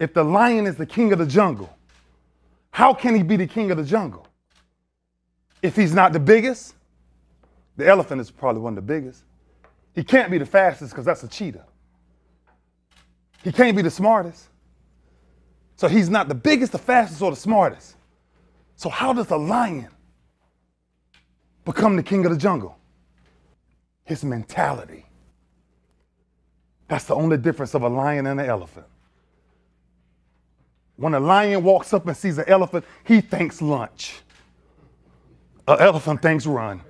If the lion is the king of the jungle, how can he be the king of the jungle? If he's not the biggest, the elephant is probably one of the biggest. He can't be the fastest because that's a cheetah. He can't be the smartest. So he's not the biggest, the fastest, or the smartest. So how does a lion become the king of the jungle? His mentality. That's the only difference of a lion and an elephant. When a lion walks up and sees an elephant, he thinks lunch. An elephant thinks run.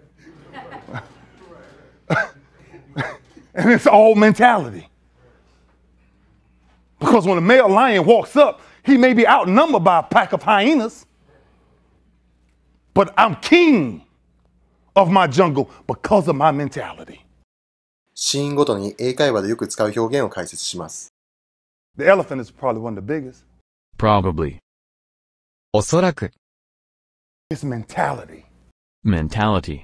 and it's all mentality. Because when a male lion walks up, he may be outnumbered by a pack of hyenas. But I'm king of my jungle because of my mentality. シーンごとに英会話でよく使う表現を解説します。The elephant is probably one of the biggest. probably. おそらく is mentality. mentality.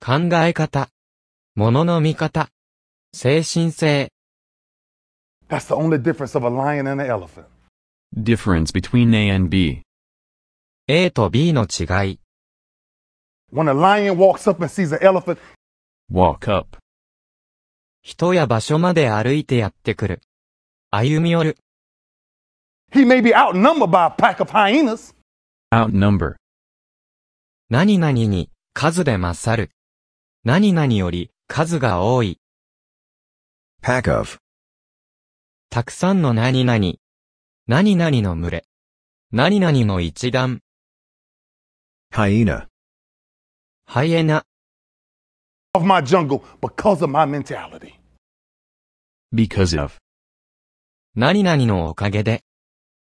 考え方、物の見方、精神性。That's the only difference of a lion and an elephant. difference between A and B. A と B の違い。When a lion walks up and sees an elephant, walk up. 人や場所まで歩いてやってくる。歩み寄る。He may be outnumbered by a pack of hyenas. outnumber 何々に数で勝る。何々より数が多い。pack of たくさんの何々。何々の群れ。何々の一団。hyena ハイエナ。of my jungle because of my mentality. because of 何々のおかげで。